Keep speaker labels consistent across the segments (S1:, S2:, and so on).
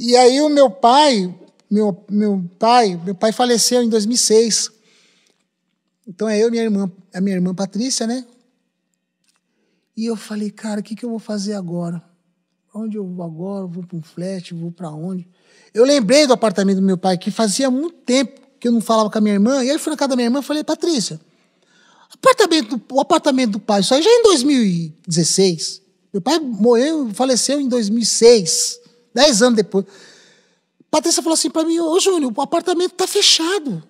S1: E aí o meu pai, meu, meu pai, meu pai faleceu em 2006. Então é eu e minha irmã, a é minha irmã Patrícia, né? E eu falei, cara, o que, que eu vou fazer agora? onde eu vou agora? Vou para um flat, vou para onde? Eu lembrei do apartamento do meu pai, que fazia muito tempo que eu não falava com a minha irmã. E aí fui na casa da minha irmã e falei, Patrícia, apartamento, o apartamento do pai, isso aí já é em 2016. Meu pai morreu, faleceu em 2006. Dez anos depois. Patrícia falou assim para mim: Ô Júnior, o apartamento está fechado.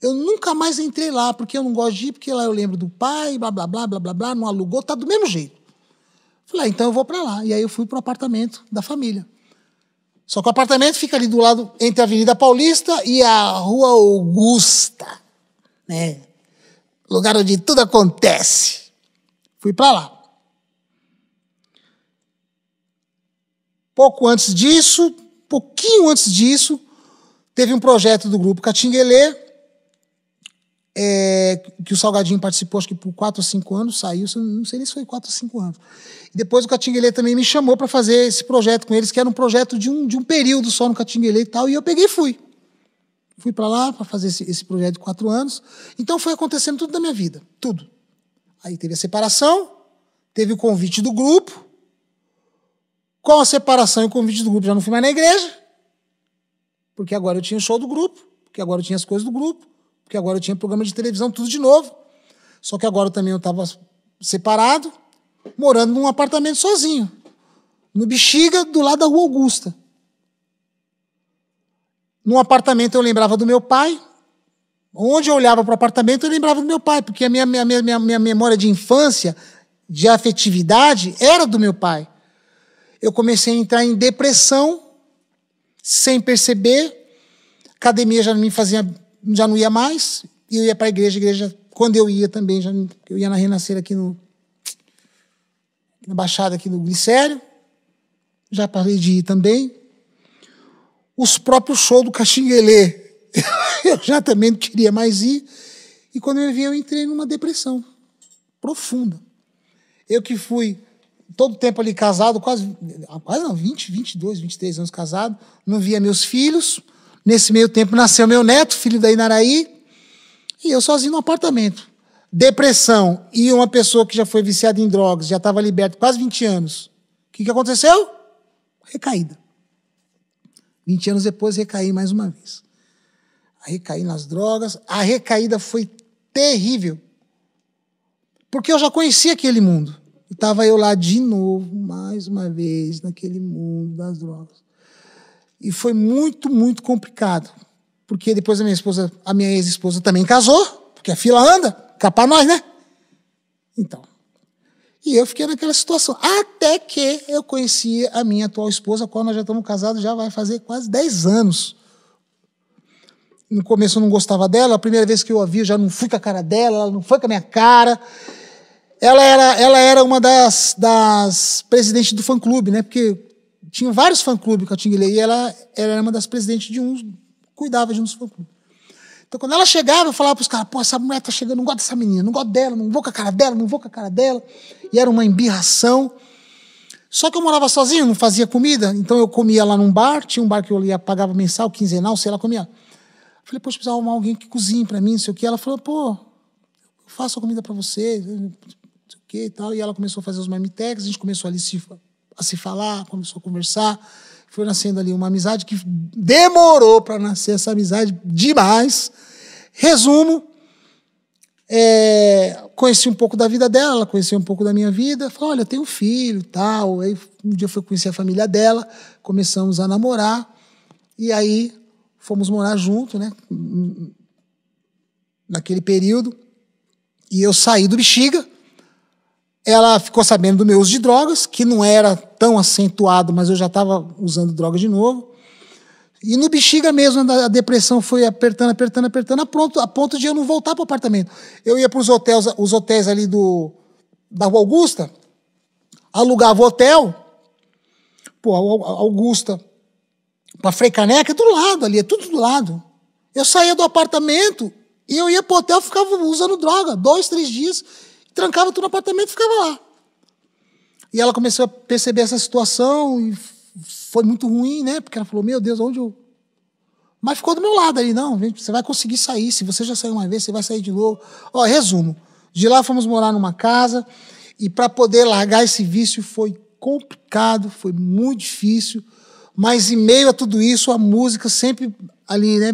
S1: Eu nunca mais entrei lá, porque eu não gosto de ir, porque lá eu lembro do pai, blá, blá, blá, blá, blá, blá, não alugou, tá do mesmo jeito. Falei, ah, então eu vou para lá. E aí eu fui para o apartamento da família. Só que o apartamento fica ali do lado, entre a Avenida Paulista e a Rua Augusta. Né? Lugar onde tudo acontece. Fui para lá. Pouco antes disso, pouquinho antes disso, teve um projeto do grupo Catinguelê, é, que o Salgadinho participou, acho que por quatro ou cinco anos, saiu, não sei nem se foi quatro ou cinco anos. E depois o Catinguelê também me chamou para fazer esse projeto com eles, que era um projeto de um, de um período só no Catinguelê e tal, e eu peguei e fui. Fui para lá para fazer esse, esse projeto de quatro anos. Então foi acontecendo tudo da minha vida, tudo. Aí teve a separação, teve o convite do grupo, com a separação e o convite do grupo, já não fui mais na igreja, porque agora eu tinha o show do grupo, porque agora eu tinha as coisas do grupo, porque agora eu tinha programa de televisão, tudo de novo. Só que agora também eu estava separado, morando num apartamento sozinho, no Bexiga, do lado da Rua Augusta. Num apartamento eu lembrava do meu pai, onde eu olhava para o apartamento, eu lembrava do meu pai, porque a minha, minha, minha, minha memória de infância, de afetividade, era do meu pai eu comecei a entrar em depressão, sem perceber. Academia já não me fazia, já não ia mais. E eu ia para a igreja, igreja, quando eu ia também, já, eu ia na Renascer aqui no, na Baixada aqui no Glicério. Já parei de ir também. Os próprios shows do Caxinguelê, eu já também não queria mais ir. E quando eu vi, eu entrei numa depressão profunda. Eu que fui todo tempo ali casado, quase, quase não, 20, 22, 23 anos casado, não via meus filhos. Nesse meio tempo nasceu meu neto, filho da Inaraí, e eu sozinho no apartamento. Depressão e uma pessoa que já foi viciada em drogas, já estava liberta quase 20 anos. O que, que aconteceu? Recaída. 20 anos depois, recaí mais uma vez. recaí nas drogas. A recaída foi terrível. Porque eu já conhecia aquele mundo. E tava eu lá de novo, mais uma vez, naquele mundo das drogas. E foi muito, muito complicado. Porque depois a minha esposa, a minha ex-esposa também casou, porque a fila anda, capaz nós, né? Então. E eu fiquei naquela situação. Até que eu conheci a minha atual esposa, com a qual nós já estamos casados, já vai fazer quase 10 anos. No começo eu não gostava dela, a primeira vez que eu a vi, eu já não fui com a cara dela, ela não foi com a minha cara ela era, ela era uma das, das presidentes do fã-clube, né? Porque tinha vários fã-clubes com a Tinguilê, e ela, ela era uma das presidentes de uns, cuidava de uns fã-clubes. Então, quando ela chegava, eu falava para os caras, pô, essa mulher tá chegando, não gosto dessa menina, não gosto dela, não vou com a cara dela, não vou com a cara dela. E era uma embirração. Só que eu morava sozinho, não fazia comida, então eu comia lá num bar, tinha um bar que eu ia, pagava mensal, quinzenal, sei lá, comia. falei, poxa, precisa arrumar alguém que cozinhe para mim, não sei o quê. Ela falou, pô, eu faço a comida para você quê e tal. E ela começou a fazer os marmitex, a gente começou ali se, a se falar, começou a conversar. Foi nascendo ali uma amizade que demorou para nascer essa amizade demais. Resumo, é, conheci um pouco da vida dela, ela conhecia um pouco da minha vida. Falei, olha, tenho filho tal. Aí um dia eu fui conhecer a família dela, começamos a namorar. E aí fomos morar junto, né? Naquele período. E eu saí do Bexiga ela ficou sabendo do meu uso de drogas, que não era tão acentuado, mas eu já estava usando droga de novo. E no bexiga mesmo, a depressão foi apertando, apertando, apertando, a ponto, a ponto de eu não voltar para o apartamento. Eu ia para os hotéis, os hotéis ali do, da Rua Augusta, alugava o hotel, pô, Augusta, para Frei Caneca, é do lado ali, é tudo do lado. Eu saía do apartamento e eu ia para o hotel, ficava usando droga, dois, três dias, trancava tudo no apartamento e ficava lá. E ela começou a perceber essa situação e foi muito ruim, né? Porque ela falou: Meu Deus, onde eu. Mas ficou do meu lado ali, não, você vai conseguir sair. Se você já saiu uma vez, você vai sair de novo. Ó, resumo: de lá fomos morar numa casa e para poder largar esse vício foi complicado, foi muito difícil. Mas em meio a tudo isso, a música sempre ali, né?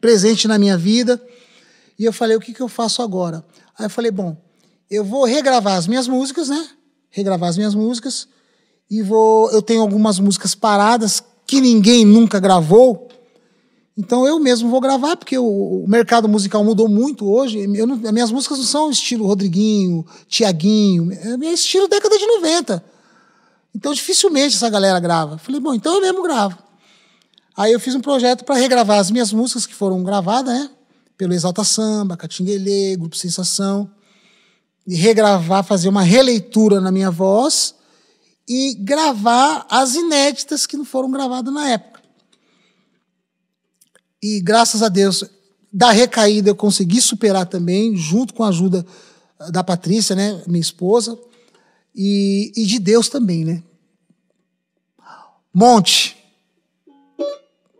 S1: Presente na minha vida. E eu falei: O que, que eu faço agora? Aí eu falei: Bom, eu vou regravar as minhas músicas, né? Regravar as minhas músicas. E vou. Eu tenho algumas músicas paradas que ninguém nunca gravou. Então eu mesmo vou gravar, porque o, mercado musical mudou muito hoje. Não, minhas músicas não são estilo Rodriguinho, Tiaguinho, é, é estilo década de 90. Então dificilmente essa galera grava. Falei, bom, então eu mesmo gravo. Aí eu fiz um projeto para regravar as minhas músicas que foram gravadas, né? Pelo Exalta Samba, Catinguele, Grupo Sensação regravar, fazer uma releitura na minha voz e gravar as inéditas que não foram gravadas na época. E graças a Deus, da recaída eu consegui superar também, junto com a ajuda ah, da Patrícia, né, minha esposa, e, e de Deus também, né? Monte.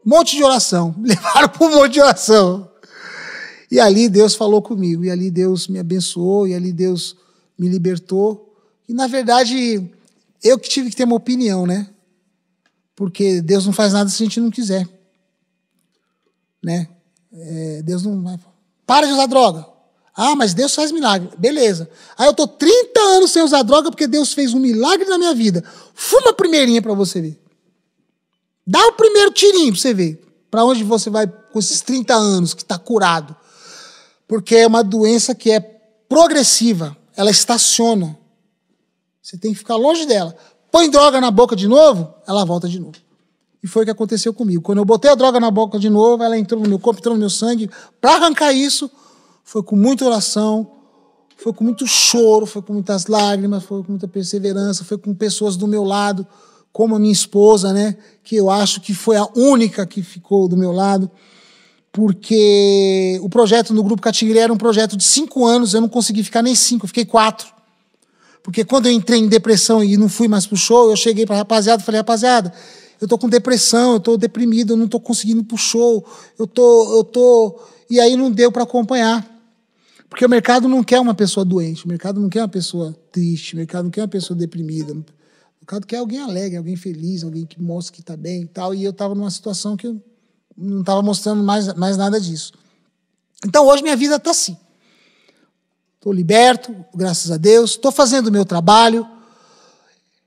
S1: Monte de oração. Me levaram para um monte de oração. E ali Deus falou comigo, e ali Deus me abençoou, e ali Deus me libertou. E na verdade, eu que tive que ter uma opinião, né? Porque Deus não faz nada se a gente não quiser. Né? É, Deus não vai. Para de usar droga. Ah, mas Deus faz milagre. Beleza. Aí eu tô 30 anos sem usar droga porque Deus fez um milagre na minha vida. Fuma a primeirinha para você ver. Dá o primeiro tirinho para você ver. Para onde você vai com esses 30 anos que está curado porque é uma doença que é progressiva, ela estaciona. Você tem que ficar longe dela. Põe droga na boca de novo, ela volta de novo. E foi o que aconteceu comigo. Quando eu botei a droga na boca de novo, ela entrou no meu corpo, entrou no meu sangue. Para arrancar isso, foi com muita oração, foi com muito choro, foi com muitas lágrimas, foi com muita perseverança, foi com pessoas do meu lado, como a minha esposa, né? Que eu acho que foi a única que ficou do meu lado porque o projeto no Grupo Catinguele era um projeto de cinco anos, eu não consegui ficar nem cinco, eu fiquei quatro. Porque quando eu entrei em depressão e não fui mais pro show, eu cheguei pra rapaziada e falei, rapaziada, eu tô com depressão, eu tô deprimido, eu não tô conseguindo ir pro show, eu tô, eu tô... E aí não deu para acompanhar. Porque o mercado não quer uma pessoa doente, o mercado não quer uma pessoa triste, o mercado não quer uma pessoa deprimida, o mercado quer alguém alegre, alguém feliz, alguém que mostre que tá bem e tal. E eu tava numa situação que eu não estava mostrando mais, mais nada disso. Então hoje minha vida está assim. Estou liberto, graças a Deus, estou fazendo o meu trabalho.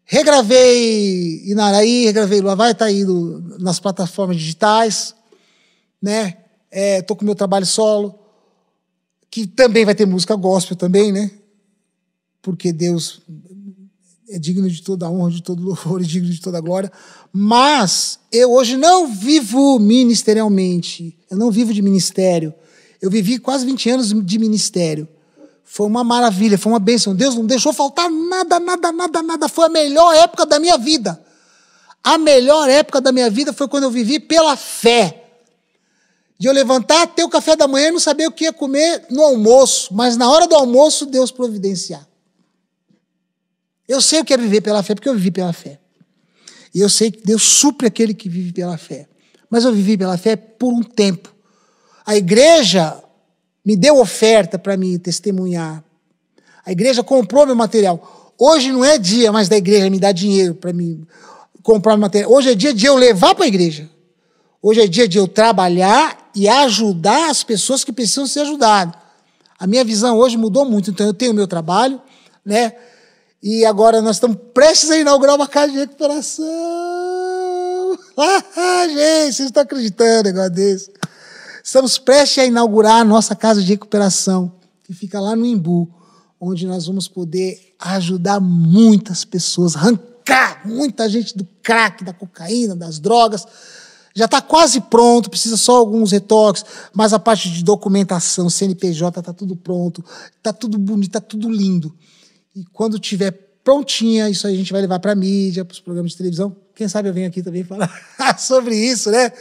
S1: Regravei Inaraí, regravei Lua Vai, está aí nas plataformas digitais. né? Estou é, com o meu trabalho solo, que também vai ter música gospel também, né? Porque Deus é digno de toda honra, de todo louvor e é digno de toda glória. Mas eu hoje não vivo ministerialmente. Eu não vivo de ministério. Eu vivi quase 20 anos de ministério. Foi uma maravilha, foi uma bênção. Deus não deixou faltar nada, nada, nada, nada. Foi a melhor época da minha vida. A melhor época da minha vida foi quando eu vivi pela fé. De eu levantar, ter o café da manhã e não saber o que ia comer no almoço. Mas na hora do almoço, Deus providenciar. Eu sei o que é viver pela fé, porque eu vivi pela fé. E eu sei que Deus supre aquele que vive pela fé. Mas eu vivi pela fé por um tempo. A igreja me deu oferta para mim testemunhar. A igreja comprou meu material. Hoje não é dia mais da igreja me dar dinheiro para mim comprar meu material. Hoje é dia de eu levar para a igreja. Hoje é dia de eu trabalhar e ajudar as pessoas que precisam ser ajudadas. A minha visão hoje mudou muito. Então eu tenho meu trabalho, né? E agora nós estamos prestes a inaugurar uma casa de recuperação. Ah, ah, gente, vocês estão acreditando um negócio desse? Estamos prestes a inaugurar a nossa casa de recuperação, que fica lá no Imbu, onde nós vamos poder ajudar muitas pessoas, arrancar muita gente do crack, da cocaína, das drogas. Já está quase pronto, precisa só alguns retoques, mas a parte de documentação, CNPJ, está tudo pronto, está tudo bonito, está tudo lindo. E quando tiver prontinha, isso aí a gente vai levar para mídia, para os programas de televisão. Quem sabe eu venho aqui também falar sobre isso, né?